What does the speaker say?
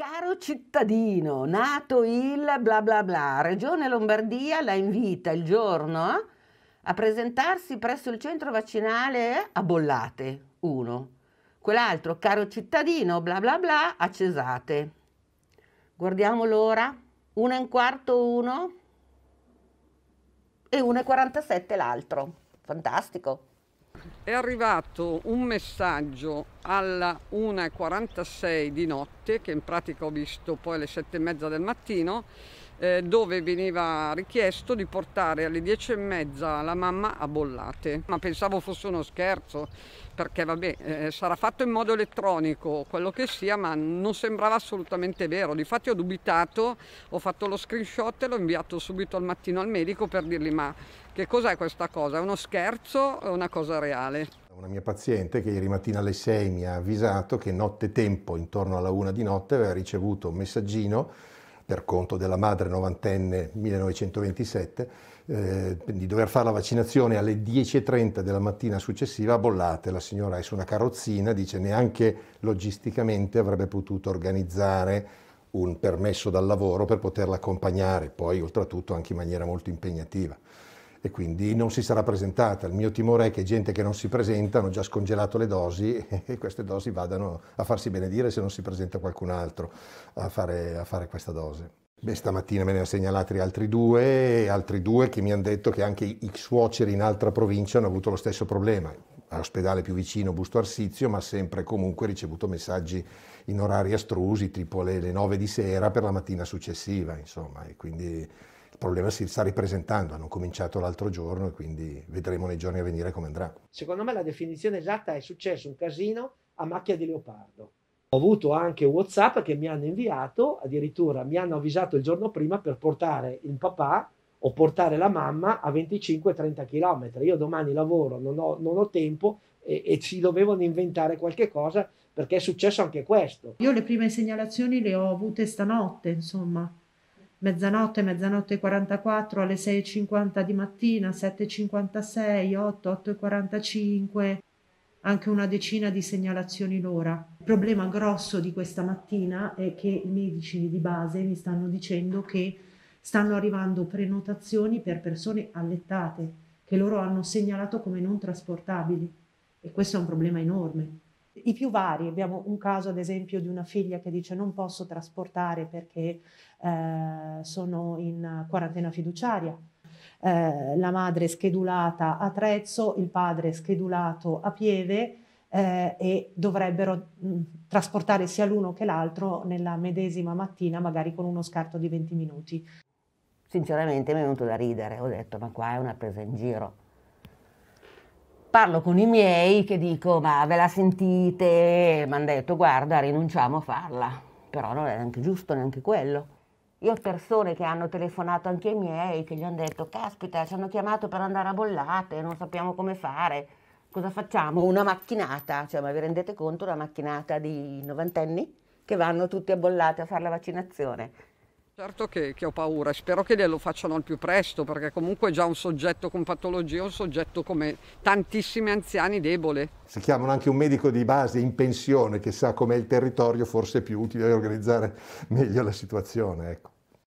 Caro cittadino, nato il bla bla bla, Regione Lombardia la invita il giorno a presentarsi presso il centro vaccinale a Bollate, uno. Quell'altro, caro cittadino, bla bla bla, a Cesate. Guardiamo l'ora, 1 e un quarto uno e 1 e 47 l'altro. Fantastico. È arrivato un messaggio alla 1.46 di notte, che in pratica ho visto poi alle 7.30 del mattino, eh, dove veniva richiesto di portare alle 10 e mezza la mamma a bollate. Ma pensavo fosse uno scherzo, perché vabbè, eh, sarà fatto in modo elettronico, quello che sia, ma non sembrava assolutamente vero. Difatti ho dubitato, ho fatto lo screenshot e l'ho inviato subito al mattino al medico per dirgli ma che cos'è questa cosa? È uno scherzo o una cosa reale? Una mia paziente che ieri mattina alle 6 mi ha avvisato che notte tempo, intorno alla 1 di notte, aveva ricevuto un messaggino per conto della madre novantenne 1927, eh, di dover fare la vaccinazione alle 10.30 della mattina successiva, a bollate, la signora è su una carrozzina, dice neanche logisticamente avrebbe potuto organizzare un permesso dal lavoro per poterla accompagnare, poi oltretutto anche in maniera molto impegnativa e quindi non si sarà presentata. Il mio timore è che gente che non si presenta hanno già scongelato le dosi e queste dosi vadano a farsi benedire se non si presenta qualcun altro a fare, a fare questa dose. Beh, stamattina me ne hanno segnalati altri due, altri due che mi hanno detto che anche i suoceri in altra provincia hanno avuto lo stesso problema. All'ospedale più vicino, Busto Arsizio, ma sempre comunque ricevuto messaggi in orari astrusi, tipo le, le 9 di sera per la mattina successiva, insomma, e quindi problema si sta ripresentando, hanno cominciato l'altro giorno e quindi vedremo nei giorni a venire come andrà. Secondo me la definizione esatta è successo un casino a macchia di leopardo. Ho avuto anche Whatsapp che mi hanno inviato, addirittura mi hanno avvisato il giorno prima per portare il papà o portare la mamma a 25-30 km. Io domani lavoro, non ho, non ho tempo e, e, ci dovevano inventare qualche cosa perché è successo anche questo. Io le prime segnalazioni le ho avute stanotte, insomma mezzanotte, mezzanotte 44, alle 6.50 di mattina, 7.56, 8, 8.45, anche una decina di segnalazioni l'ora. Il problema grosso di questa mattina è che i medici di base mi stanno dicendo che stanno arrivando prenotazioni per persone allettate che loro hanno segnalato come non trasportabili e questo è un problema enorme i più vari. Abbiamo un caso, ad esempio, di una figlia che dice non posso trasportare perché eh, sono in quarantena fiduciaria. Eh, la madre è schedulata a Trezzo, il padre è schedulato a Pieve eh, e dovrebbero mh, mm, trasportare sia l'uno che l'altro nella medesima mattina, magari con uno scarto di 20 minuti. Sinceramente mi è venuto da ridere, ho detto ma qua è una presa in giro parlo con i miei che dico ma ve la sentite? Mi hanno detto guarda rinunciamo a farla, però non è neanche giusto neanche quello. Io ho persone che hanno telefonato anche ai miei che gli hanno detto caspita ci hanno chiamato per andare a bollate, non sappiamo come fare, cosa facciamo? Una macchinata, cioè ma vi rendete conto una macchinata di novantenni che vanno tutti a bollate a fare la vaccinazione? Certo che, che, ho paura, spero che lo facciano al più presto perché comunque già un soggetto con patologia è un soggetto come tantissimi anziani debole. Si chiamano anche un medico di base in pensione che sa com'è il territorio, forse è più utile organizzare meglio la situazione. Ecco.